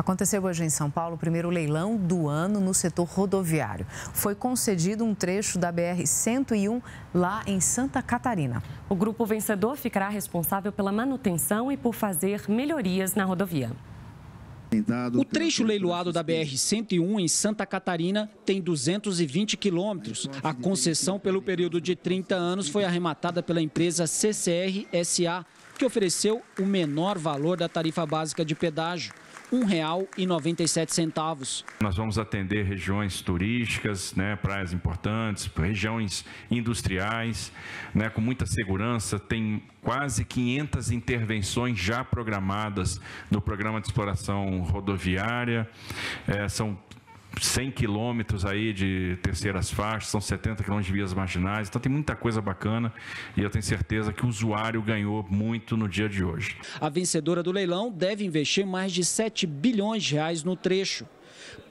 Aconteceu hoje em São Paulo o primeiro leilão do ano no setor rodoviário. Foi concedido um trecho da BR-101 lá em Santa Catarina. O grupo vencedor ficará responsável pela manutenção e por fazer melhorias na rodovia. O trecho leiloado da BR-101 em Santa Catarina tem 220 quilômetros. A concessão pelo período de 30 anos foi arrematada pela empresa CCR SA que ofereceu o menor valor da tarifa básica de pedágio, R$ 1,97. Nós vamos atender regiões turísticas, né, praias importantes, regiões industriais, né, com muita segurança. Tem quase 500 intervenções já programadas no programa de exploração rodoviária. É, são 100 quilômetros aí de terceiras faixas, são 70 quilômetros de vias marginais, então tem muita coisa bacana e eu tenho certeza que o usuário ganhou muito no dia de hoje. A vencedora do leilão deve investir mais de 7 bilhões de reais no trecho.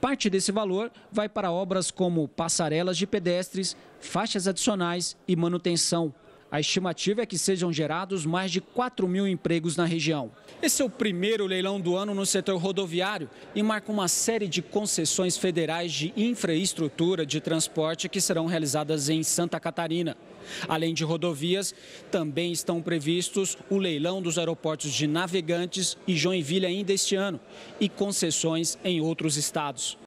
Parte desse valor vai para obras como passarelas de pedestres, faixas adicionais e manutenção. A estimativa é que sejam gerados mais de 4 mil empregos na região. Esse é o primeiro leilão do ano no setor rodoviário e marca uma série de concessões federais de infraestrutura de transporte que serão realizadas em Santa Catarina. Além de rodovias, também estão previstos o leilão dos aeroportos de Navegantes e Joinville ainda este ano e concessões em outros estados.